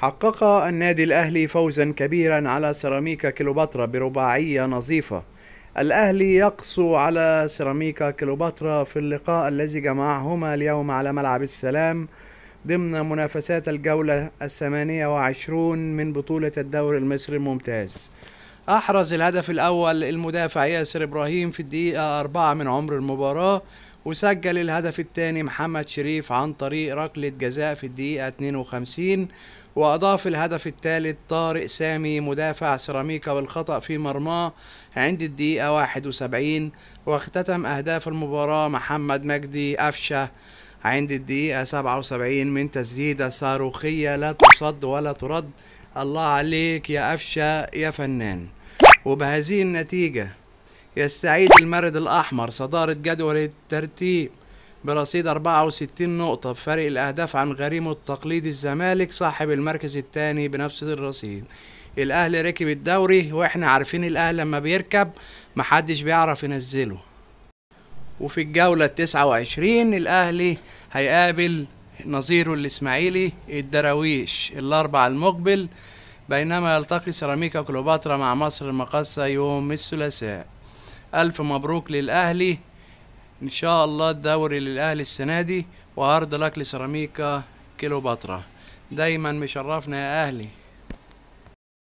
حقق النادي الأهلي فوزا كبيرا على سيراميكا كيلوباترا برباعية نظيفة الأهلي يقسو على سيراميكا كيلوباترا في اللقاء الذي جمعهما اليوم على ملعب السلام ضمن منافسات الجولة الثمانية وعشرون من بطولة الدوري المصري الممتاز أحرز الهدف الأول المدافع ياسر إبراهيم في الدقيقة أربعة من عمر المباراة وسجل الهدف الثاني محمد شريف عن طريق ركلة جزاء في الدقيقة 52 وأضاف الهدف الثالث طارق سامي مدافع سيراميكا بالخطأ في مرماه عند الدقيقة 71 واختتم أهداف المباراة محمد مجدي أفشة عند الدقيقة 77 من تسديدة صاروخية لا تصد ولا ترد الله عليك يا أفشة يا فنان وبهذه النتيجة يستعيد المارد الأحمر صدارة جدول الترتيب برصيد 64 نقطة بفرق الأهداف عن غريمه التقليدي الزمالك صاحب المركز الثاني بنفس الرصيد الأهلي ركب الدوري وإحنا عارفين الأهلي لما بيركب محدش بيعرف ينزله وفي الجولة 29 وعشرين الأهلي هيقابل نظيره الإسماعيلي الدراويش الأربع المقبل بينما يلتقي سيراميكا كليوباترا مع مصر المقاصة يوم الثلاثاء الف مبروك للاهلي ان شاء الله الدوري للاهلي السنه دي وهارد لك لسيراميكا كيلوباترا دايما مشرفنا يا اهلي